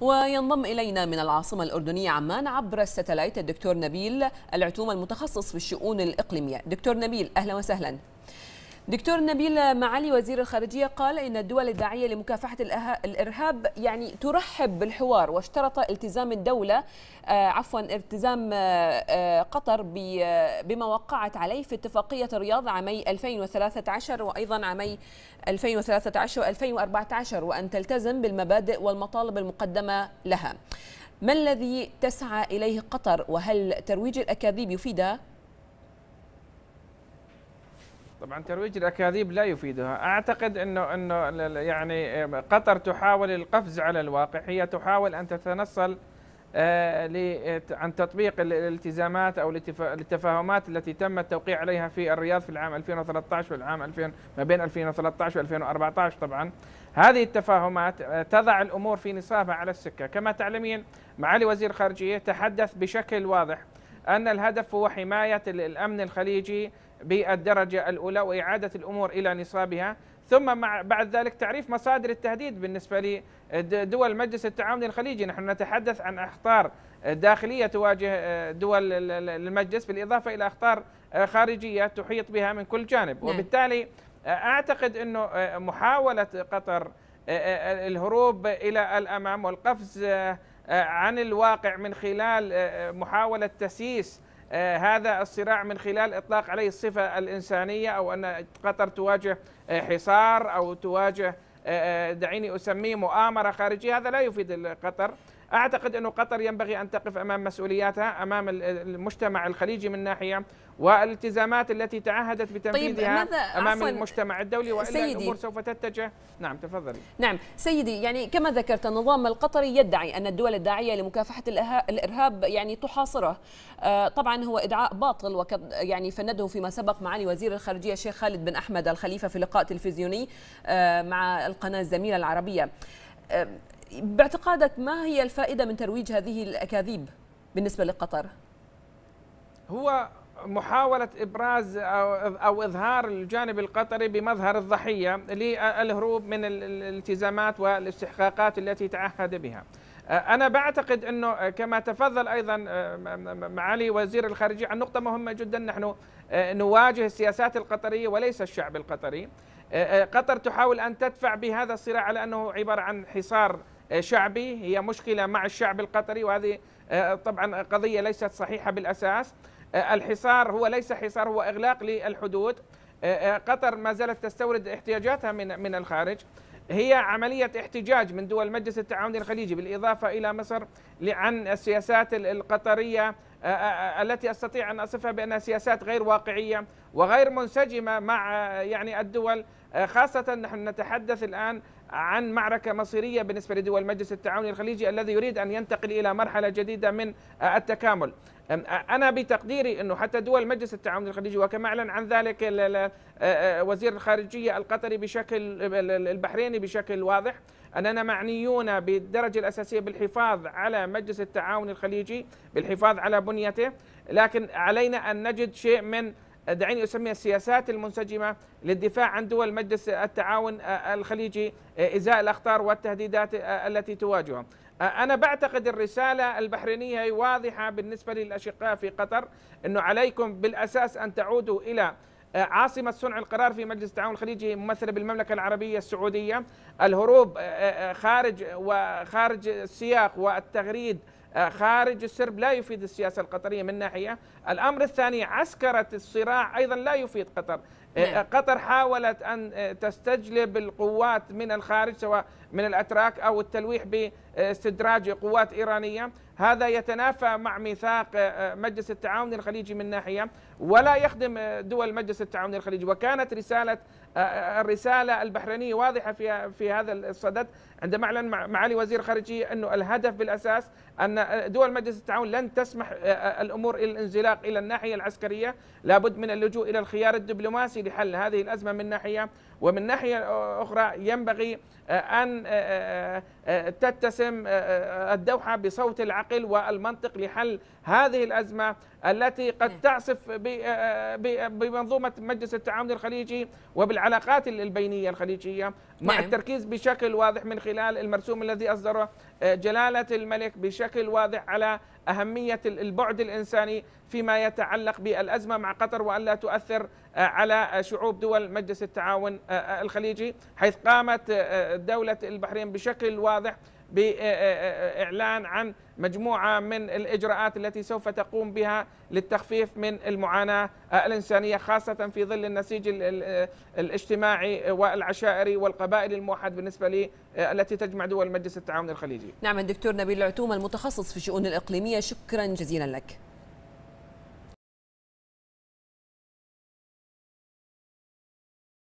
وينضم إلينا من العاصمة الأردنية عمان عبر الستلايت الدكتور نبيل العتوم المتخصص في الشؤون الإقليمية دكتور نبيل أهلا وسهلا دكتور نبيل معالي وزير الخارجية قال إن الدول الداعية لمكافحة الإرهاب يعني ترحب بالحوار واشترط التزام الدولة آه، عفوا التزام آه، آه، قطر بما وقعت عليه في اتفاقية الرياض عامي 2013 وأيضا عامي 2013 و2014 وأن تلتزم بالمبادئ والمطالب المقدمة لها ما الذي تسعى إليه قطر وهل ترويج الأكاذيب يفيدها؟ طبعا ترويج الاكاذيب لا يفيدها اعتقد انه انه يعني آه، قطر تحاول القفز على الواقع هي تحاول ان تتنصل آه، آه، عن تطبيق الالتزامات او التفاهمات التي تم التوقيع عليها في الرياض في العام 2013 والعام 2000 ما بين 2013 و2014 طبعا هذه التفاهمات تضع الامور في نصابها على السكه كما تعلمين معالي وزير الخارجيه تحدث بشكل واضح ان الهدف هو حمايه الامن الخليجي بالدرجة الأولى وإعادة الأمور إلى نصابها ثم مع بعد ذلك تعريف مصادر التهديد بالنسبة لدول مجلس التعاون الخليجي نحن نتحدث عن أخطار داخلية تواجه آه، دول المجلس بالإضافة إلى أخطار آه، خارجية تحيط بها من كل جانب نعم. وبالتالي آه، أعتقد أنه محاولة قطر الهروب إلى الأمام والقفز عن الواقع من خلال محاولة تسييس آه، هذا الصراع من خلال إطلاق عليه الصفة الإنسانية أو أن قطر تواجه آه، حصار أو تواجه آه، دعيني أسميه مؤامرة خارجية هذا لا يفيد قطر أعتقد أن قطر ينبغي أن تقف أمام مسؤولياتها أمام المجتمع الخليجي من ناحية والالتزامات التي تعهدت بتنفيذها طيب أمام المجتمع الدولي وإلا سيدي الأمور سوف تتجه نعم تفضلي نعم سيدي يعني كما ذكرت النظام القطري يدعي أن الدول الداعية لمكافحة الإرهاب يعني تحاصره آه، طبعا هو إدعاء باطل وقد يعني فنده فيما سبق معالي وزير الخارجية الشيخ خالد بن أحمد الخليفة في لقاء تلفزيوني آه، مع القناة الزميلة العربية آه، باعتقادك ما هي الفائده من ترويج هذه الاكاذيب بالنسبه لقطر؟ هو محاولة إبراز أو إظهار الجانب القطري بمظهر الضحية للهروب من الالتزامات والاستحقاقات التي تعهد بها أنا بعتقد أنه كما تفضل أيضا معالي وزير الخارجية عن نقطة مهمة جدا نحن نواجه السياسات القطرية وليس الشعب القطري قطر تحاول أن تدفع بهذا الصراع على أنه عبارة عن حصار شعبي هي مشكلة مع الشعب القطري وهذه آه، طبعا قضية ليست صحيحة بالأساس آه، الحصار هو ليس حصار هو إغلاق للحدود آه، قطر ما زالت تستورد احتياجاتها من من الخارج هي عملية احتجاج من دول مجلس التعاون الخليجي بالإضافة إلى مصر عن السياسات القطرية التي أستطيع أن أصفها بأنها سياسات غير واقعية وغير منسجمه مع يعني الدول آه، خاصه نحن نتحدث الان عن معركة مصيرية بالنسبة لدول مجلس التعاون الخليجي الذي يريد أن ينتقل إلى مرحلة جديدة من آه، التكامل آه، أنا بتقديري أنه حتى دول مجلس التعاون الخليجي وكما أعلن عن ذلك وزير الخارجية القطري بشكل البحريني بشكل واضح أننا معنيون بالدرجة الأساسية بالحفاظ على مجلس التعاون الخليجي بالحفاظ على بنيته لكن علينا أن نجد شيء من دعيني اسميها السياسات المنسجمه للدفاع عن دول مجلس التعاون آه، الخليجي آه، ازاء الاخطار والتهديدات آه، التي تواجههم. انا بعتقد الرساله البحرينيه هي واضحه بالنسبه للاشقاء في قطر انه عليكم بالاساس ان تعودوا الى عاصمة صنع القرار في مجلس التعاون الخليجي ممثلة بالمملكة العربية السعودية الهروب خارج وخارج السياق والتغريد آه، خارج السرب لا يفيد السياسة القطرية من ناحية الأمر الثاني عسكرة الصراع أيضا لا يفيد قطر نعم. إيه، قطر حاولت أن إيه، تستجلب القوات من الخارج سواء من الأتراك أو التلويح باستدراج قوات إيرانية هذا يتنافى مع ميثاق إيه، مجلس التعاون الخليجي من ناحية ولا يخدم دول مجلس التعاون الخليجي وكانت رسالة الرسالة البحرينية واضحة في في هذا الصدد عندما أعلن معالي وزير الخارجيه أنه الهدف بالأساس أن دول مجلس التعاون لن تسمح الأمور إلى الانزلاق إلى الناحية العسكرية لابد من اللجوء إلى الخيار الدبلوماسي لحل هذه الازمه من ناحيه ومن ناحية أخرى ينبغي آه، أن آه، آه، تتسم الدوحة بصوت العقل والمنطق لحل هذه الأزمة التي قد نعم. تعصف بمنظومة مجلس التعاون الخليجي وبالعلاقات البينية الخليجية مع نعم. التركيز بشكل واضح من خلال المرسوم الذي أصدره جلالة الملك بشكل واضح على أهمية البعد الإنساني فيما يتعلق بالأزمة مع قطر وأن لا تؤثر على شعوب دول مجلس التعاون آه، آه، الخليجي حيث قامت آه، دولة البحرين بشكل واضح بإعلان عن مجموعة من الإجراءات التي سوف تقوم بها للتخفيف من المعاناة الإنسانية خاصة في ظل النسيج الاجتماعي والعشائري والقبائل الموحد بالنسبة لي التي تجمع دول مجلس التعاون الخليجي نعم الدكتور نبيل العتوم المتخصص في الشؤون الإقليمية شكرا جزيلا لك